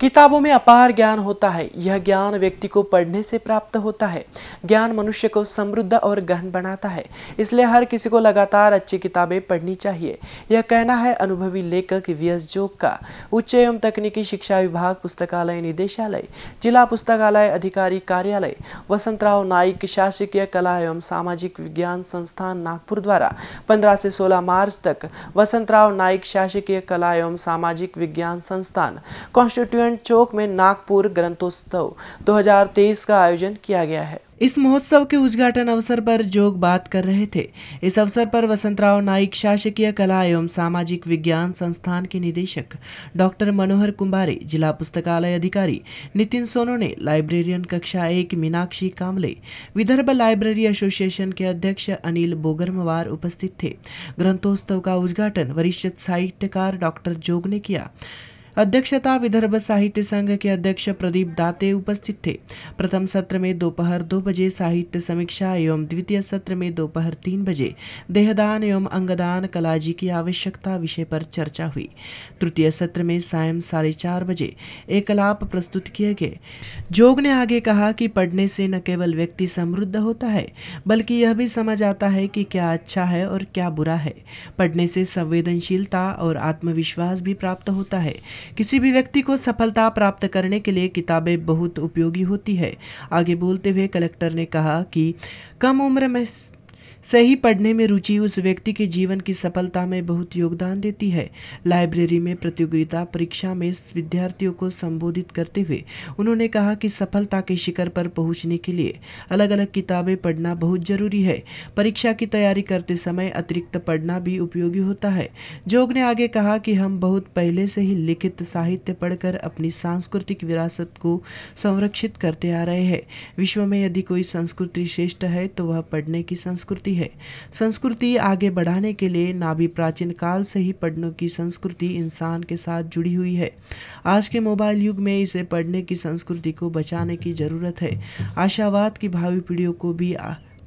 किताबों में अपार ज्ञान होता है यह ज्ञान व्यक्ति को पढ़ने से प्राप्त होता है ज्ञान मनुष्य को समृद्ध और गहन बनाता है इसलिए हर किसी को लगातार अच्छी किताबें पढ़नी चाहिए यह कहना है अनुभवी लेखक वी एस जोग का उच्च एवं तकनीकी शिक्षा विभाग पुस्तकालय निदेशालय जिला पुस्तकालय अधिकारी कार्यालय वसंतराव नाइक शासकीय कला एवं सामाजिक विज्ञान संस्थान नागपुर द्वारा पंद्रह से सोलह मार्च तक वसंतराव नाइक शासकीय कला एवं सामाजिक विज्ञान संस्थान कॉन्स्टिट्यूट रेस्टोरेंट चौक में नागपुर ग्रंथोत्सव 2023 का आयोजन किया गया है इस महोत्सव के उद्घाटन अवसर पर जोग बात कर रहे थे इस अवसर पर वसंतराव नाइक शासकीय कला एवं सामाजिक विज्ञान संस्थान के निदेशक डॉक्टर मनोहर कुंभारे जिला पुस्तकालय अधिकारी नितिन सोनो ने लाइब्रेरियन कक्षा एक मीनाक्षी कामले विदर्भ लाइब्रेरी एसोसिएशन के अध्यक्ष अनिल बोगरमवार उपस्थित थे ग्रंथोत्सव का उद्घाटन वरिष्ठ साहित्यकार डॉक्टर जोग ने किया अध्यक्षता विदर्भ साहित्य संघ के अध्यक्ष प्रदीप दाते उपस्थित थे प्रथम सत्र में दोपहर दो बजे साहित्य समीक्षा एवं द्वितीय सत्र में दोपहर तीन बजे देहदान एवं अंगदान कलाजी की आवश्यकता विषय पर चर्चा हुई तृतीय सत्र में सायं साढ़े चार बजे एकलाप प्रस्तुत किए गए जोग ने आगे कहा कि पढ़ने से न केवल व्यक्ति समृद्ध होता है बल्कि यह भी समझ आता है कि क्या अच्छा है और क्या बुरा है पढ़ने से संवेदनशीलता और आत्मविश्वास भी प्राप्त होता है किसी भी व्यक्ति को सफलता प्राप्त करने के लिए किताबें बहुत उपयोगी होती है आगे बोलते हुए कलेक्टर ने कहा कि कम उम्र में सही पढ़ने में रुचि उस व्यक्ति के जीवन की सफलता में बहुत योगदान देती है लाइब्रेरी में प्रतियोगिता परीक्षा में विद्यार्थियों को संबोधित करते हुए उन्होंने कहा कि सफलता के शिखर पर पहुंचने के लिए अलग अलग किताबें पढ़ना बहुत जरूरी है परीक्षा की तैयारी करते समय अतिरिक्त पढ़ना भी उपयोगी होता है जोग ने आगे कहा कि हम बहुत पहले से ही लिखित साहित्य पढ़कर अपनी सांस्कृतिक विरासत को संरक्षित करते आ रहे हैं विश्व में यदि कोई संस्कृति श्रेष्ठ है तो वह पढ़ने की संस्कृति है संस्कृति आगे बढ़ाने के लिए नाभि प्राचीन काल से ही पढ़ने की संस्कृति इंसान के साथ जुड़ी हुई है आज के मोबाइल युग में इसे पढ़ने की संस्कृति को बचाने की जरूरत है आशावाद की भावी पीढ़ियों को भी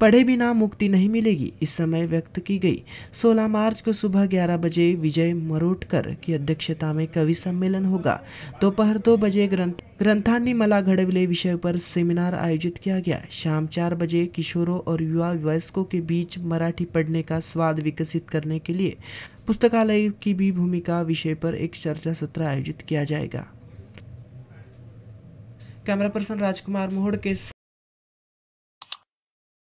पढ़े बिना मुक्ति नहीं मिलेगी इस समय व्यक्त की गई 16 मार्च को सुबह 11 बजे विजय मरोटकर की अध्यक्षता में कवि सम्मेलन होगा दोपहर दो बजे ग्रंथ ग्रंथानी मला घड़वले विषय पर सेमिनार आयोजित किया गया शाम चार बजे किशोरों और युवा वयस्कों के बीच मराठी पढ़ने का स्वाद विकसित करने के लिए पुस्तकालय की भी भूमिका विषय पर एक चर्चा सत्र आयोजित किया जाएगा कैमरा पर्सन राजकुमार मोहड़ के